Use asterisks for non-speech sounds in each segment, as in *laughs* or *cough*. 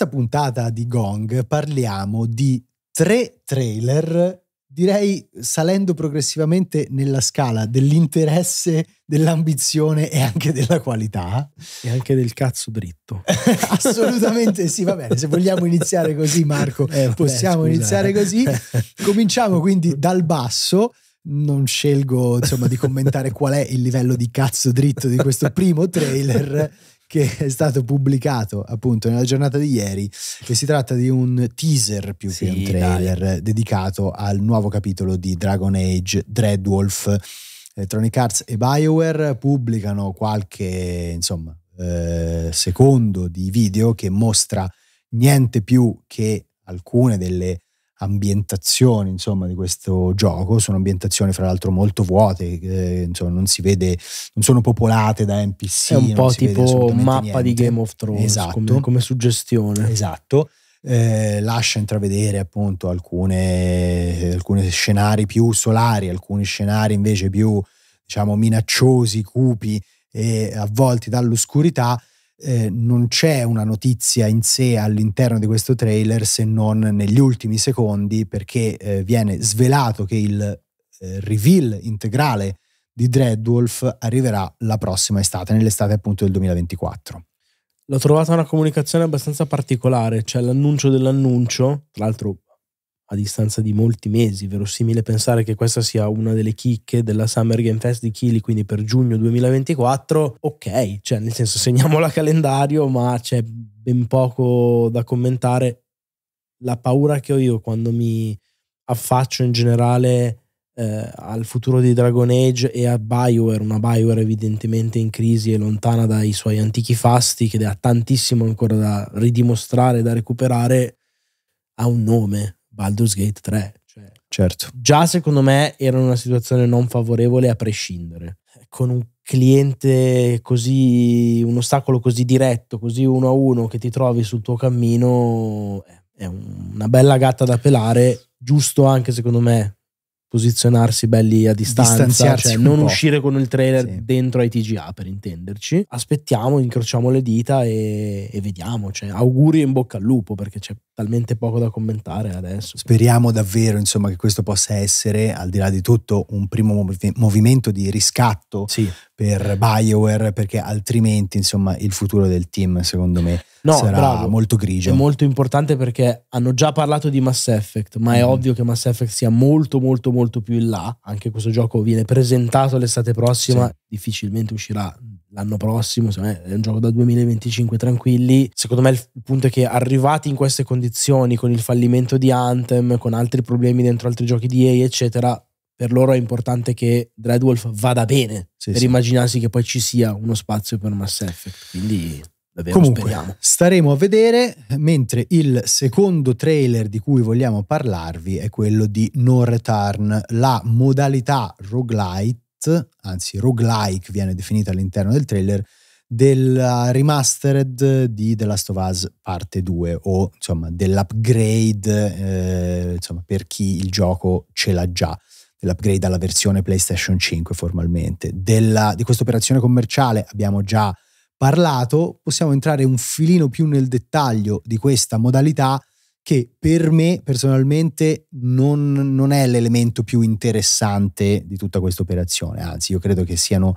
questa puntata di Gong parliamo di tre trailer, direi salendo progressivamente nella scala dell'interesse, dell'ambizione e anche della qualità. E anche del cazzo dritto. *laughs* Assolutamente sì, va bene, se vogliamo iniziare così Marco, eh, possiamo beh, iniziare così. Cominciamo quindi dal basso non scelgo insomma di commentare qual è il livello di cazzo dritto di questo primo trailer che è stato pubblicato appunto nella giornata di ieri e si tratta di un teaser più sì, che un trailer dai. Eh, dedicato al nuovo capitolo di Dragon Age Dreadwolf. Electronic Arts e BioWare pubblicano qualche insomma eh, secondo di video che mostra niente più che alcune delle ambientazioni insomma, di questo gioco, sono ambientazioni fra l'altro molto vuote, eh, insomma, non si vede, non sono popolate da NPC. È un po' tipo mappa niente. di Game of Thrones esatto. come, come suggestione. Esatto. Eh, lascia intravedere appunto alcune, alcuni scenari più solari, alcuni scenari invece più diciamo minacciosi, cupi e avvolti dall'oscurità, eh, non c'è una notizia in sé all'interno di questo trailer se non negli ultimi secondi perché eh, viene svelato che il eh, reveal integrale di Dreadwolf arriverà la prossima estate, nell'estate appunto del 2024. L'ho trovata una comunicazione abbastanza particolare, cioè l'annuncio dell'annuncio, tra l'altro a distanza di molti mesi, verosimile pensare che questa sia una delle chicche della Summer Game Fest di Kili, quindi per giugno 2024, ok, cioè nel senso segniamo la calendario, ma c'è ben poco da commentare. La paura che ho io quando mi affaccio in generale eh, al futuro di Dragon Age e a Bioware, una Bioware evidentemente in crisi e lontana dai suoi antichi fasti, che ha tantissimo ancora da ridimostrare, da recuperare, ha un nome, Baldur's Gate 3. Cioè, certo. Già secondo me era una situazione non favorevole a prescindere. Con un cliente così, un ostacolo così diretto, così uno a uno che ti trovi sul tuo cammino, eh, è una bella gatta da pelare, giusto anche secondo me posizionarsi belli a distanza, cioè non uscire con il trailer sì. dentro ai TGA per intenderci. Aspettiamo, incrociamo le dita e, e vediamo. Cioè, auguri in bocca al lupo perché c'è talmente poco da commentare adesso. Speriamo davvero insomma, che questo possa essere, al di là di tutto, un primo mov- movimento di riscatto sì. per BioWare perché altrimenti insomma, il futuro del team secondo me no, sarà bravo. molto grigio. È molto importante perché hanno già parlato di Mass Effect, ma è mm. ovvio che Mass Effect sia molto molto molto più in là. Anche questo gioco viene presentato l'estate prossima, sì. difficilmente uscirà l'anno prossimo, secondo me è un gioco da 2025 tranquilli. Secondo me il punto è che arrivati in queste condizioni con il fallimento di Anthem, con altri problemi dentro altri giochi di EA, eccetera, per loro è importante che Dreadwolf vada bene sì, per sì. immaginarsi che poi ci sia uno spazio per Mass Effect. Quindi Davvero Comunque, speriamo. staremo a vedere, mentre il secondo trailer di cui vogliamo parlarvi è quello di No Return, la modalità roguelite, anzi roguelike viene definita all'interno del trailer, del remastered di The Last of Us parte 2 o insomma dell'upgrade eh, insomma, per chi il gioco ce l'ha già dell'upgrade alla versione PlayStation 5 formalmente della, di questa operazione commerciale abbiamo già parlato, possiamo entrare un filino più nel dettaglio di questa modalità che per me personalmente non, non è l'elemento più interessante di tutta questa operazione, anzi io credo che siano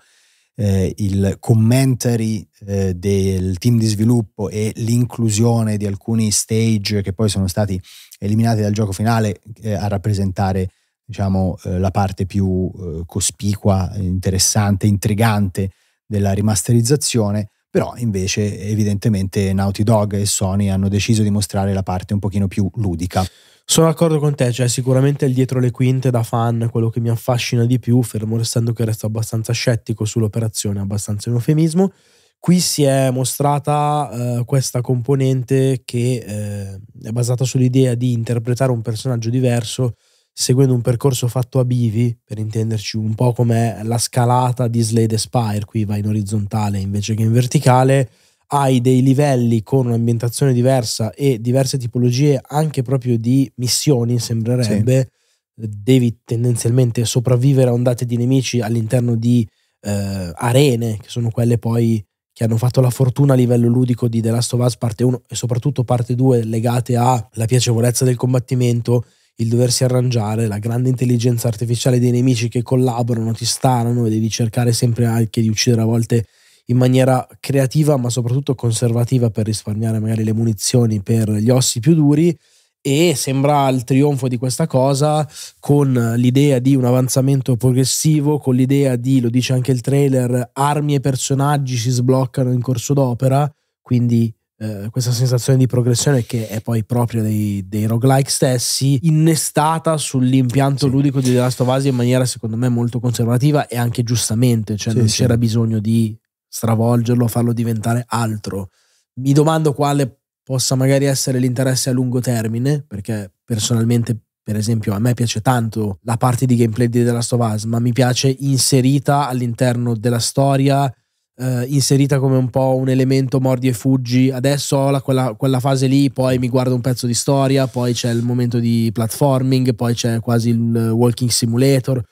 eh, il commentary eh, del team di sviluppo e l'inclusione di alcuni stage che poi sono stati eliminati dal gioco finale eh, a rappresentare diciamo, eh, la parte più eh, cospicua, interessante, intrigante della rimasterizzazione però invece evidentemente Naughty Dog e Sony hanno deciso di mostrare la parte un pochino più ludica. Sono d'accordo con te, cioè sicuramente il dietro le quinte da fan quello che mi affascina di più, fermo restando che resto abbastanza scettico sull'operazione, abbastanza un eufemismo. Qui si è mostrata eh, questa componente che eh, è basata sull'idea di interpretare un personaggio diverso seguendo un percorso fatto a bivi, per intenderci un po' come la scalata di Slade Spire, qui va in orizzontale invece che in verticale, hai dei livelli con un'ambientazione diversa e diverse tipologie anche proprio di missioni, sembrerebbe, sì. devi tendenzialmente sopravvivere a ondate di nemici all'interno di eh, arene, che sono quelle poi che hanno fatto la fortuna a livello ludico di The Last of Us parte 1 e soprattutto parte 2 legate alla piacevolezza del combattimento il doversi arrangiare, la grande intelligenza artificiale dei nemici che collaborano, ti stanano e devi cercare sempre anche di uccidere a volte in maniera creativa ma soprattutto conservativa per risparmiare magari le munizioni per gli ossi più duri e sembra il trionfo di questa cosa con l'idea di un avanzamento progressivo, con l'idea di, lo dice anche il trailer, armi e personaggi si sbloccano in corso d'opera, quindi eh, questa sensazione di progressione che è poi propria dei, dei roguelike stessi, innestata sull'impianto sì. ludico di The Last of Us in maniera secondo me molto conservativa e anche giustamente, cioè sì, non sì. c'era bisogno di stravolgerlo, farlo diventare altro. Mi domando quale possa magari essere l'interesse a lungo termine, perché personalmente per esempio, a me piace tanto la parte di gameplay di The Last of Us, ma mi piace inserita all'interno della storia eh, inserita come un po' un elemento mordi e fuggi. Adesso ho la, quella, quella, fase lì, poi mi guardo un pezzo di storia, poi c'è il momento di platforming, poi c'è quasi il eh, walking simulator.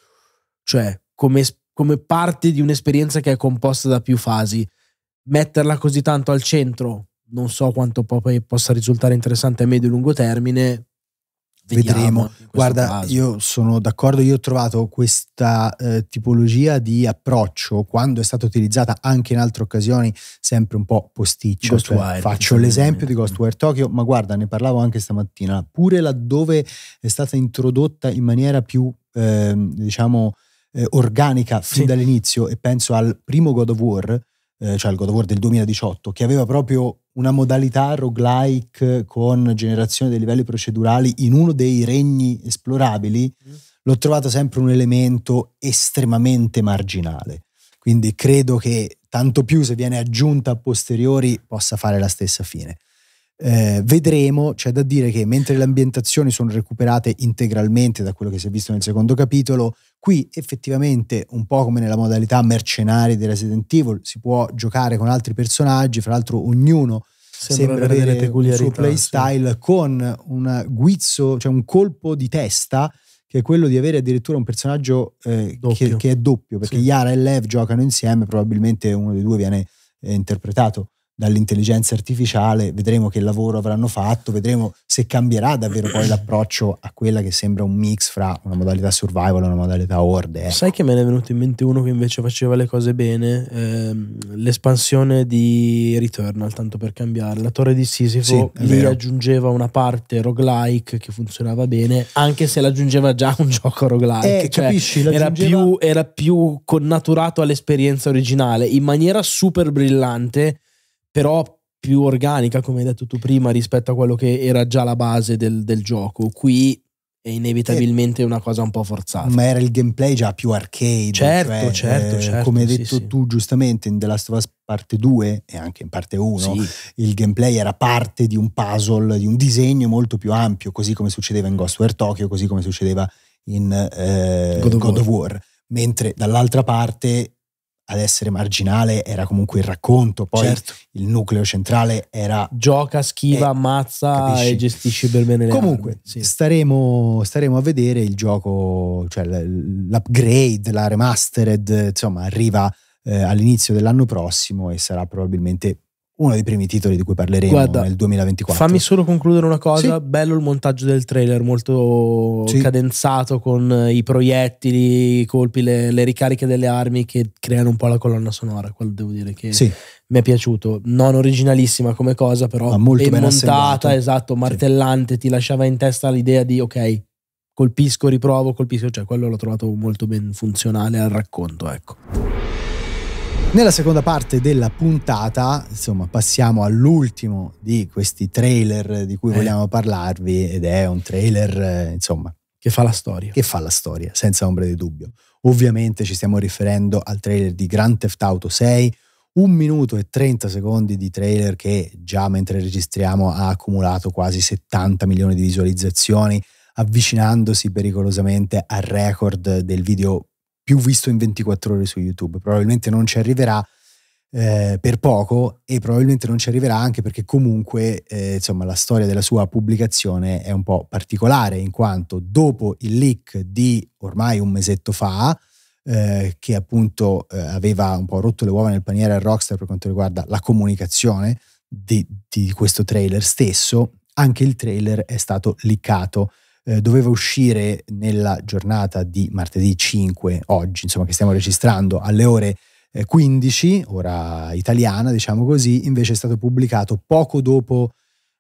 Cioè, come, come parte di un'esperienza che è composta da più fasi. Metterla così tanto al centro, non so quanto poi possa risultare interessante a medio e lungo termine, Vedremo. Guarda, caso. io sono d'accordo, io ho trovato questa eh, tipologia di approccio quando è stata utilizzata anche in altre occasioni sempre un po' posticcio. Cioè, faccio l'esempio di Ghostware Tokyo, ma guarda, ne parlavo anche stamattina, pure laddove è stata introdotta in maniera più, eh, diciamo, eh, organica fin sì. dall'inizio e penso al primo God of War, eh, cioè al God of War del 2018, che aveva proprio una modalità roguelike con generazione dei livelli procedurali in uno dei regni esplorabili, mm. l'ho trovato sempre un elemento estremamente marginale. Quindi credo che tanto più se viene aggiunta a posteriori possa fare la stessa fine. Eh, vedremo, c'è da dire che mentre le ambientazioni sono recuperate integralmente da quello che si è visto nel secondo capitolo, qui effettivamente, un po' come nella modalità mercenari di Resident Evil, si può giocare con altri personaggi, fra l'altro ognuno sembra, sembra avere, avere il suo playstyle sì. con un guizzo, cioè un colpo di testa che è quello di avere addirittura un personaggio eh, che, che, è doppio, perché sì. Yara e Lev giocano insieme, probabilmente uno dei due viene eh, interpretato dall'intelligenza artificiale, vedremo che lavoro avranno fatto, vedremo se cambierà davvero poi l'approccio a quella che sembra un mix fra una modalità survival e una modalità horde. Eh. Sai che me ne è venuto in mente uno che invece faceva le cose bene, ehm, l'espansione di Returnal, tanto per cambiare, la torre di Sisypho sì, lì vero. aggiungeva una parte roguelike che funzionava bene, anche se l'aggiungeva già un *laughs* gioco roguelike, eh, cioè, capisci, era più, era più connaturato all'esperienza originale, in maniera super brillante però più organica, come hai detto tu prima, rispetto a quello che era già la base del, del gioco. Qui è inevitabilmente eh, una cosa un po' forzata. Ma era il gameplay già più arcade. Certo, cioè, certo, eh, certo. Come hai detto sì, tu sì. giustamente in The Last of Us parte 2 e anche in parte 1, sì. il gameplay era parte di un puzzle, di un disegno molto più ampio, così come succedeva in Ghostware Tokyo, così come succedeva in eh, God, of, God of War. Mentre dall'altra parte ad essere marginale era comunque il racconto, poi certo. il nucleo centrale era... Gioca, schiva, eh, e, ammazza capisci? e gestisce per bene le Comunque sì. staremo, staremo, a vedere il gioco, cioè l'upgrade, la remastered, insomma arriva eh, all'inizio dell'anno prossimo e sarà probabilmente uno dei primi titoli di cui parleremo Guarda, nel 2024. Fammi solo concludere una cosa, sì. bello il montaggio del trailer, molto sì. cadenzato con eh, i proiettili, i colpi, le, le, ricariche delle armi che creano un po' la colonna sonora, quello devo dire che sì. mi è piaciuto, non originalissima come cosa però, Ma molto ben montata, assemblato. esatto, martellante, ti lasciava in testa l'idea di ok, colpisco, riprovo, colpisco, cioè quello l'ho trovato molto ben funzionale al racconto, ecco. Nella seconda parte della puntata, insomma, passiamo all'ultimo di questi trailer di cui eh. vogliamo parlarvi ed è un trailer, eh, insomma, che fa la storia. Che fa la storia, senza ombra di dubbio. Ovviamente ci stiamo riferendo al trailer di Grand Theft Auto 6, un minuto e 30 secondi di trailer che già mentre registriamo ha accumulato quasi 70 milioni di visualizzazioni, avvicinandosi pericolosamente al record del video più visto in 24 ore su YouTube. Probabilmente non ci arriverà eh, per poco e probabilmente non ci arriverà anche perché comunque eh, insomma, la storia della sua pubblicazione è un po' particolare in quanto dopo il leak di ormai un mesetto fa, eh, che appunto eh, aveva un po' rotto le uova nel paniere al Rockstar per quanto riguarda la comunicazione di, di questo trailer stesso, anche il trailer è stato leakato eh, doveva uscire nella giornata di martedì 5, oggi, insomma, che stiamo registrando alle ore 15, eh, ora italiana, diciamo così, invece è stato pubblicato poco dopo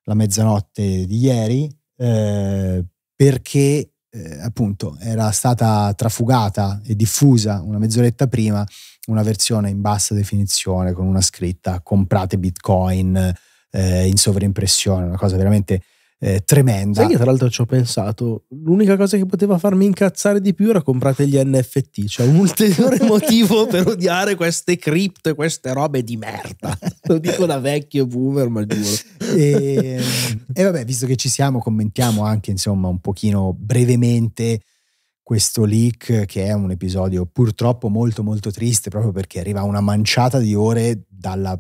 la mezzanotte di ieri, eh, perché eh, appunto era stata trafugata e diffusa una mezz'oretta prima una versione in bassa definizione con una scritta comprate bitcoin eh, in sovrimpressione, una cosa veramente eh, tremenda. Sai che tra l'altro ci ho pensato, l'unica cosa che poteva farmi incazzare di più era comprate gli NFT, cioè un ulteriore *laughs* motivo per odiare queste cripto e queste robe di merda. Lo dico da vecchio boomer, ma giuro. E, e vabbè, visto che ci siamo, commentiamo anche insomma un pochino brevemente questo leak che è un episodio purtroppo molto molto triste proprio perché arriva una manciata di ore dalla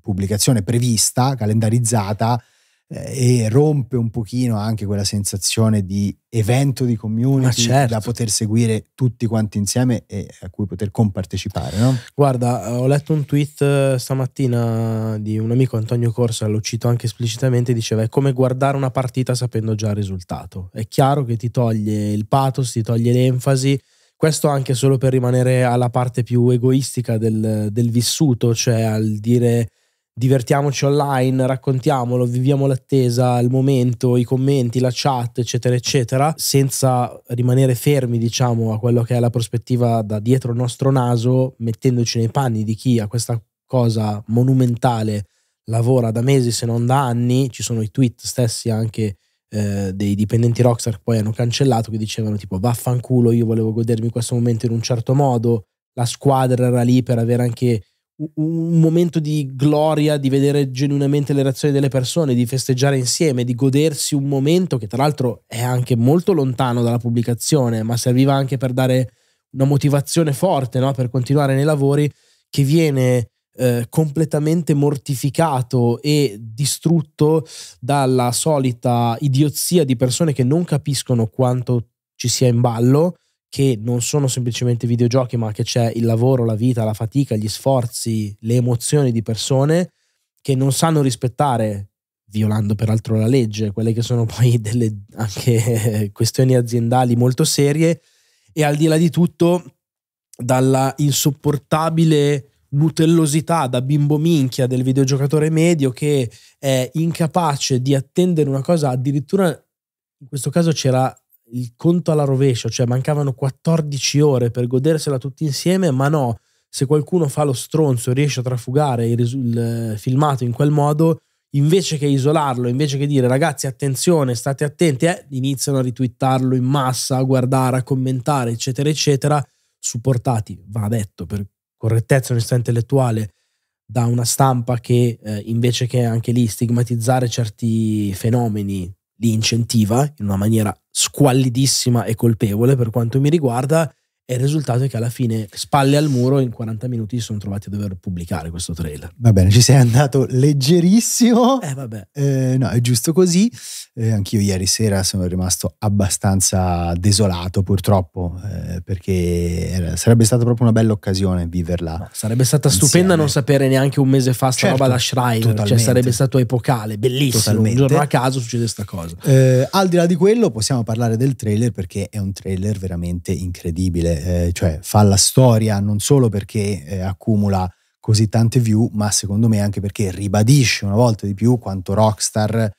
pubblicazione prevista, calendarizzata eh, e rompe un pochino anche quella sensazione di evento di community certo. da poter seguire tutti quanti insieme e a cui poter compartecipare. No? Guarda, ho letto un tweet eh, stamattina di un amico Antonio Corsa, l'ho cito anche esplicitamente, diceva è come guardare una partita sapendo già il risultato. È chiaro che ti toglie il pathos, ti toglie l'enfasi. Questo anche solo per rimanere alla parte più egoistica del, del vissuto, cioè al dire divertiamoci online, raccontiamolo, viviamo l'attesa, il momento, i commenti, la chat, eccetera, eccetera, senza rimanere fermi, diciamo, a quello che è la prospettiva da dietro il nostro naso, mettendoci nei panni di chi a questa cosa monumentale lavora da mesi se non da anni, ci sono i tweet stessi anche eh, dei dipendenti Rockstar che poi hanno cancellato, che dicevano tipo vaffanculo, io volevo godermi questo momento in un certo modo, la squadra era lì per avere anche un momento di gloria, di vedere genuinamente le reazioni delle persone, di festeggiare insieme, di godersi un momento che tra l'altro è anche molto lontano dalla pubblicazione, ma serviva anche per dare una motivazione forte no? per continuare nei lavori, che viene eh, completamente mortificato e distrutto dalla solita idiozia di persone che non capiscono quanto ci sia in ballo che non sono semplicemente videogiochi, ma che c'è il lavoro, la vita, la fatica, gli sforzi, le emozioni di persone che non sanno rispettare, violando peraltro la legge, quelle che sono *laughs* poi delle anche *laughs* questioni aziendali molto serie, e al di là di tutto, dalla insopportabile nutellosità da bimbo minchia del videogiocatore medio che è incapace di attendere una cosa addirittura in questo caso c'era il conto alla rovescia, cioè mancavano 14 ore per godersela tutti insieme, ma no, se qualcuno fa lo stronzo e riesce a trafugare il, ris- il eh, filmato in quel modo, invece che isolarlo, invece che dire ragazzi attenzione, state attenti, eh, iniziano a ritwittarlo in massa, a guardare, a commentare, eccetera, eccetera, supportati, va detto, per correttezza, e onestà intellettuale, da una stampa che eh, invece che anche lì stigmatizzare certi fenomeni li incentiva in una maniera squallidissima e colpevole per quanto mi riguarda e il risultato è che alla fine, spalle al muro, in 40 minuti si sono trovati a dover pubblicare questo trailer. Va bene, ci sei andato leggerissimo. Eh, vabbè. Eh, no, è giusto così. Eh, anch'io ieri sera sono rimasto abbastanza desolato, purtroppo, eh, perché era, sarebbe stata proprio una bella occasione viverla. No, sarebbe stata insieme. stupenda non sapere neanche un mese fa sta certo, roba da Shrine. Cioè, totalmente. Cioè, sarebbe stato epocale, bellissimo. Totalmente. Un giorno a caso succede questa cosa. Eh, al di là di quello, possiamo parlare del trailer perché è un trailer veramente incredibile eh, cioè fa la storia non solo perché eh, accumula così tante view, ma secondo me anche perché ribadisce una volta di più quanto Rockstar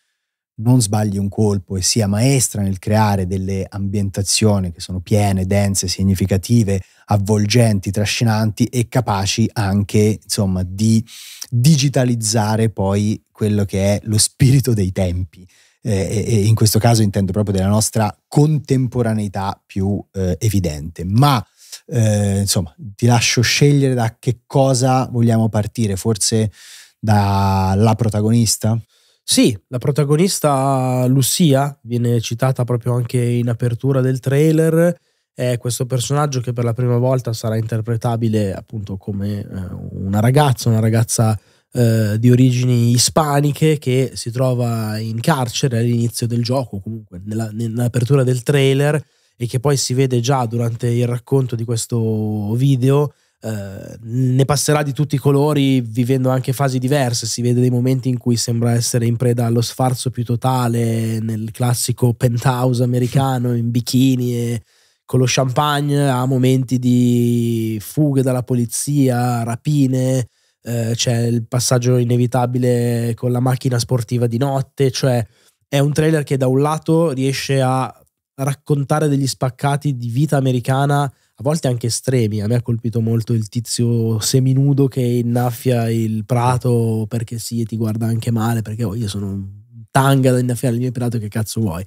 non sbagli un colpo e sia maestra nel creare delle ambientazioni che sono piene, dense, significative, avvolgenti, trascinanti e capaci anche insomma, di digitalizzare poi quello che è lo spirito dei tempi eh, e in questo caso intendo proprio della nostra contemporaneità più eh, evidente. Ma eh, insomma, ti lascio scegliere da che cosa vogliamo partire, forse dalla protagonista? Sì, la protagonista Lucia viene citata proprio anche in apertura del trailer. È questo personaggio che per la prima volta sarà interpretabile appunto come eh, una ragazza, una ragazza eh, di origini ispaniche che si trova in carcere all'inizio del gioco, comunque nella, nell'apertura del trailer e che poi si vede già durante il racconto di questo video. Eh, ne passerà di tutti i colori vivendo anche fasi diverse si vede dei momenti in cui sembra essere in preda allo sfarzo più totale nel classico penthouse americano in bikini e con lo champagne a momenti di fughe dalla polizia rapine eh, c'è il passaggio inevitabile con la macchina sportiva di notte, cioè è un trailer che da un lato riesce a raccontare degli spaccati di vita americana, a volte anche estremi. A me ha colpito molto il tizio seminudo che innaffia il prato perché sì, e ti guarda anche male, perché oh, io sono un tanga da innaffiare il mio prato, che cazzo vuoi.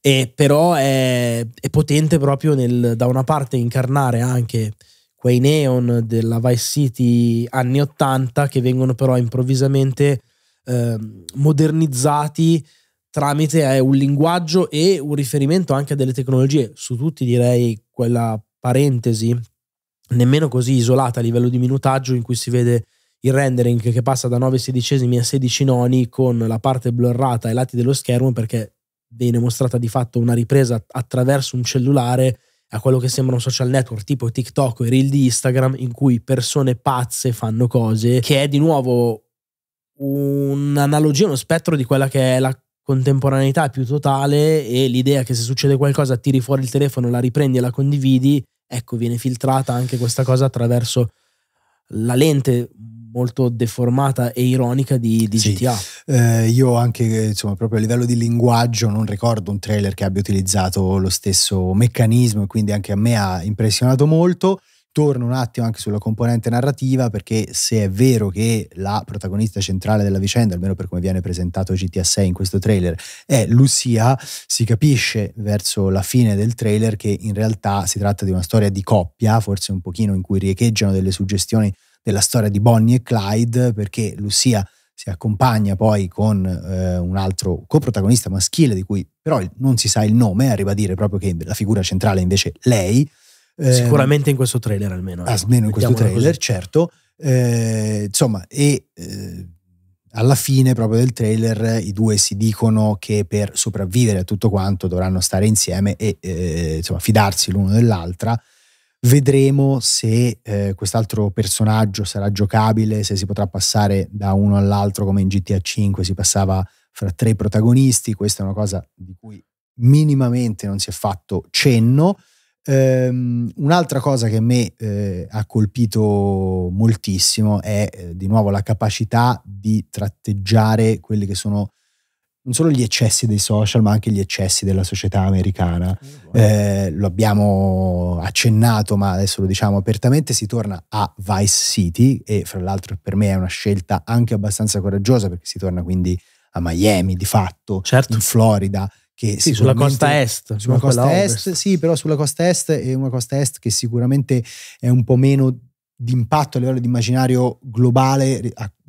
E però è, è potente proprio nel, da una parte, incarnare anche quei neon della Vice City anni 80 che vengono però improvvisamente eh, modernizzati tramite eh, un linguaggio e un riferimento anche a delle tecnologie, su tutti direi quella parentesi nemmeno così isolata a livello di minutaggio in cui si vede il rendering che passa da 9 sedicesimi a 16 noni con la parte blurrata ai lati dello schermo perché viene mostrata di fatto una ripresa attraverso un cellulare a quello che sembra un social network tipo TikTok o i reel di Instagram in cui persone pazze fanno cose che è di nuovo un'analogia, uno spettro di quella che è la contemporaneità più totale e l'idea che se succede qualcosa tiri fuori il telefono, la riprendi e la condividi, ecco viene filtrata anche questa cosa attraverso la lente molto deformata e ironica di, di sì. GTA. Eh, io anche, insomma, proprio a livello di linguaggio non ricordo un trailer che abbia utilizzato lo stesso meccanismo e quindi anche a me ha impressionato molto. Torno un attimo anche sulla componente narrativa perché se è vero che la protagonista centrale della vicenda, almeno per come viene presentato GTA 6 in questo trailer, è Lucia, si capisce verso la fine del trailer che in realtà si tratta di una storia di coppia, forse un pochino in cui riecheggiano delle suggestioni della storia di Bonnie e Clyde, perché Lucia si accompagna poi con eh, un altro coprotagonista maschile di cui però non si sa il nome, arriva a dire proprio che la figura centrale è invece lei. Eh, Sicuramente in questo trailer almeno. Ah, almeno in questo trailer, così. certo. Eh, insomma, e eh, alla fine proprio del trailer i due si dicono che per sopravvivere a tutto quanto dovranno stare insieme e eh, insomma, fidarsi l'uno dell'altra Vedremo se eh, quest'altro personaggio sarà giocabile, se si potrà passare da uno all'altro come in GTA 5 si passava fra tre protagonisti, questa è una cosa di cui minimamente non si è fatto cenno. Um, un'altra cosa che a me eh, ha colpito moltissimo è eh, di nuovo la capacità di tratteggiare quelli che sono non solo gli eccessi dei social, ma anche gli eccessi della società americana. Eh, lo abbiamo accennato, ma adesso lo diciamo apertamente, si torna a Vice City e fra l'altro per me è una scelta anche abbastanza coraggiosa perché si torna quindi a Miami di fatto, certo. in Florida. Che sì, sulla costa est. Sulla costa est, ovest. sì, però sulla costa est è una costa est che sicuramente è un po' meno d'impatto a livello di immaginario globale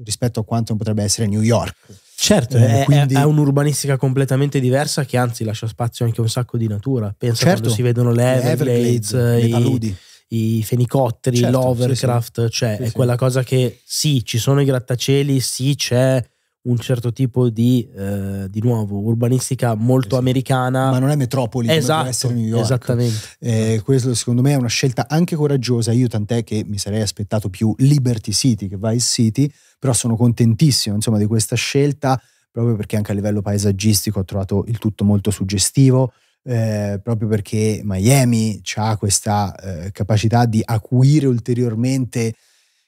rispetto a quanto potrebbe essere New York Certo, eh, eh quindi... è, un'urbanistica completamente diversa che anzi lascia spazio anche a un sacco di natura. Pensa certo. quando si vedono le Everglades, le, Everglades, eh, i, paludi. i fenicotteri, certo, l'overcraft, sì, sì. cioè sì, è quella cosa che sì, ci sono i grattacieli, sì, c'è un certo tipo di, eh, di nuovo, urbanistica molto esatto. americana. Ma non è metropoli, esatto, deve essere New York. Esattamente. Eh, questo secondo me è una scelta anche coraggiosa, io tant'è che mi sarei aspettato più Liberty City che Vice City, però sono contentissimo insomma, di questa scelta, proprio perché anche a livello paesaggistico ho trovato il tutto molto suggestivo, eh, proprio perché Miami ha questa eh, capacità di acuire ulteriormente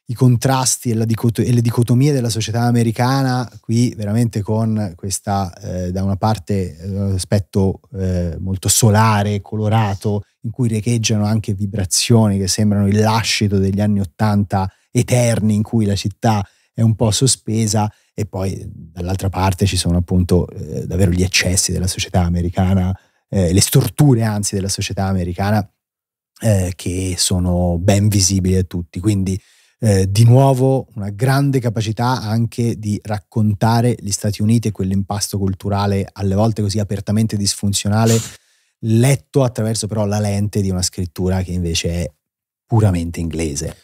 i contrasti e, dicot- e, le dicotomie della società americana, qui veramente con questa, eh, da una parte, eh, un aspetto eh, molto solare, colorato, in cui riecheggiano anche vibrazioni che sembrano il lascito degli anni Ottanta eterni, in cui la città è un po' sospesa, e poi eh, dall'altra parte ci sono appunto eh, davvero gli eccessi della società americana, eh, le storture anzi della società americana, che sono ben visibili a tutti. Quindi eh, di nuovo una grande capacità anche di raccontare gli Stati Uniti e quell'impasto culturale, alle volte così apertamente disfunzionale, letto attraverso però la lente di una scrittura che invece è puramente inglese.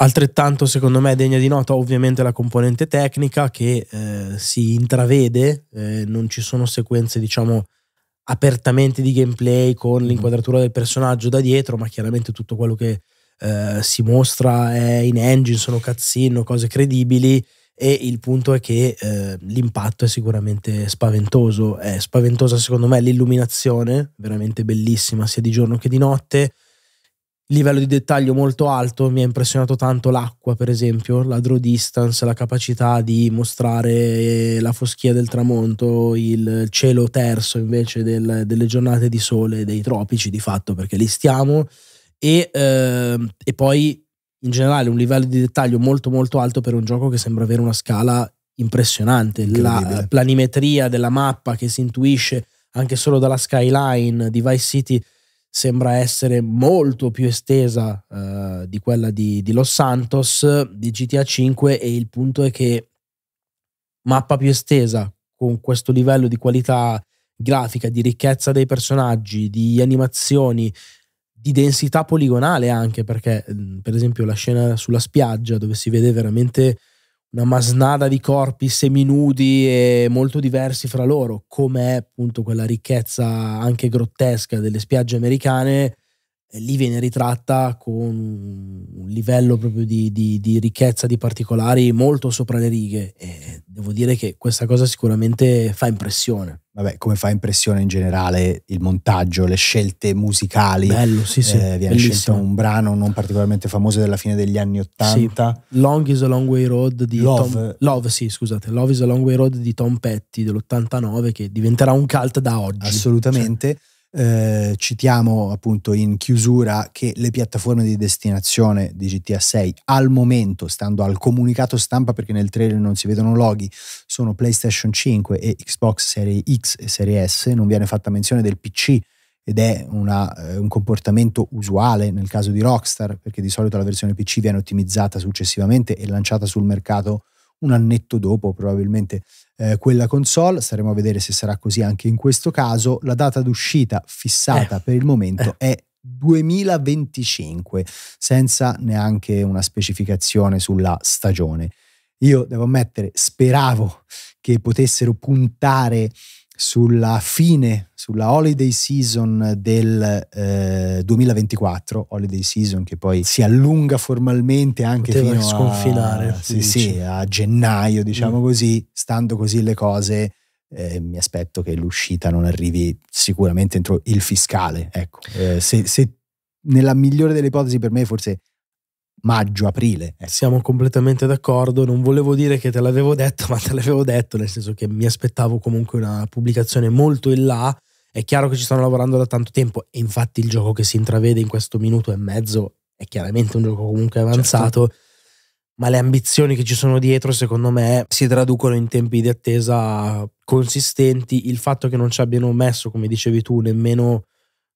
Altrettanto secondo me degna di nota ovviamente la componente tecnica che eh, si intravede, eh, non ci sono sequenze diciamo apertamente di gameplay con mm-hmm. l'inquadratura del personaggio da dietro, ma chiaramente tutto quello che eh, si mostra, è in engine, sono cazzino, cose credibili e il punto è che eh, l'impatto è sicuramente spaventoso, è spaventosa secondo me l'illuminazione, veramente bellissima sia di giorno che di notte, livello di dettaglio molto alto, mi ha impressionato tanto l'acqua per esempio, la draw distance, la capacità di mostrare la foschia del tramonto, il cielo terso invece del, delle giornate di sole dei tropici di fatto perché lì stiamo e, ehm, e poi in generale un livello di dettaglio molto molto alto per un gioco che sembra avere una scala impressionante. La eh, planimetria della mappa che si intuisce anche solo dalla skyline di Vice City sembra essere molto più estesa uh, di quella di, di, Los Santos di GTA 5 e il punto è che mappa più estesa con questo livello di qualità grafica, di ricchezza dei personaggi, di animazioni, di densità poligonale anche, perché mm, per esempio la scena sulla spiaggia dove si vede veramente una masnada di corpi seminudi e molto diversi fra loro, come è appunto quella ricchezza anche grottesca delle spiagge americane, lì viene ritratta con un livello proprio di, di, di, ricchezza di particolari molto sopra le righe e devo dire che questa cosa sicuramente fa impressione. Vabbè, come fa impressione in generale il montaggio, le scelte musicali. Bello, sì, sì. Eh, viene scelto un brano non particolarmente famoso della fine degli anni 80 Sì. Long is a Long Way Road di Love. Tom, Love, sì, scusate. Love is a Long Way Road di Tom Petty dell'89 che diventerà un cult da oggi. Assolutamente. Cioè eh, citiamo appunto in chiusura che le piattaforme di destinazione di GTA 6 al momento, stando al comunicato stampa perché nel trailer non si vedono loghi, sono PlayStation 5 e Xbox Series X e Series S, non viene fatta menzione del PC ed è una, eh, un comportamento usuale nel caso di Rockstar perché di solito la versione PC viene ottimizzata successivamente e lanciata sul mercato un annetto dopo probabilmente eh, quella console, staremo a vedere se sarà così anche in questo caso, la data d'uscita fissata eh. per il momento eh. è 2025, senza neanche una specificazione sulla stagione. Io devo ammettere, speravo che potessero puntare sulla fine, sulla holiday season del eh, 2024, holiday season che poi si allunga formalmente anche Poteva fino sconfinare, a, sì, sì, a gennaio, diciamo mm. così, stando così le cose. Eh, mi aspetto che l'uscita non arrivi sicuramente entro il fiscale. Ecco, eh, se, se nella migliore delle ipotesi per me forse maggio-aprile. Eh. Ecco. Siamo completamente d'accordo, non volevo dire che te l'avevo detto, ma te l'avevo detto, nel senso che mi aspettavo comunque una pubblicazione molto in là. È chiaro che ci stanno lavorando da tanto tempo e infatti il gioco che si intravede in questo minuto e mezzo è chiaramente un gioco comunque certo. avanzato. Certo. Ma le ambizioni che ci sono dietro, secondo me, si traducono in tempi di attesa consistenti. Il fatto che non ci abbiano messo, come dicevi tu, nemmeno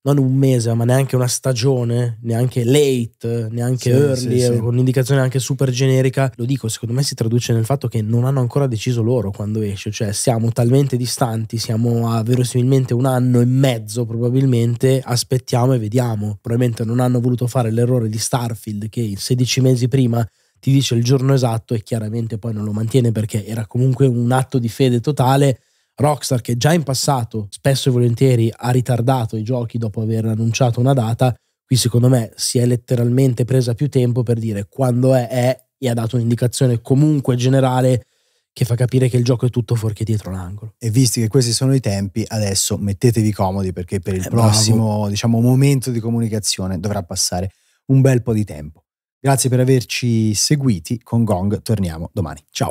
non un mese, ma neanche una stagione, neanche late, neanche sì, early, sì, sì. con un'indicazione anche super generica, lo dico, secondo me si traduce nel fatto che non hanno ancora deciso loro quando esce, cioè siamo talmente distanti, siamo a verosimilmente un anno e mezzo probabilmente, aspettiamo e vediamo, probabilmente non hanno voluto fare l'errore di Starfield che 16 mesi prima ti dice il giorno esatto e chiaramente poi non lo mantiene perché era comunque un atto di fede totale Rockstar, che già in passato spesso e volentieri ha ritardato i giochi dopo aver annunciato una data, qui secondo me si è letteralmente presa più tempo per dire quando è, è e ha dato un'indicazione comunque generale che fa capire che il gioco è tutto fuorché dietro l'angolo. E visti che questi sono i tempi, adesso mettetevi comodi perché per il eh, prossimo diciamo, momento di comunicazione dovrà passare un bel po' di tempo. Grazie per averci seguiti, con Gong torniamo domani. Ciao!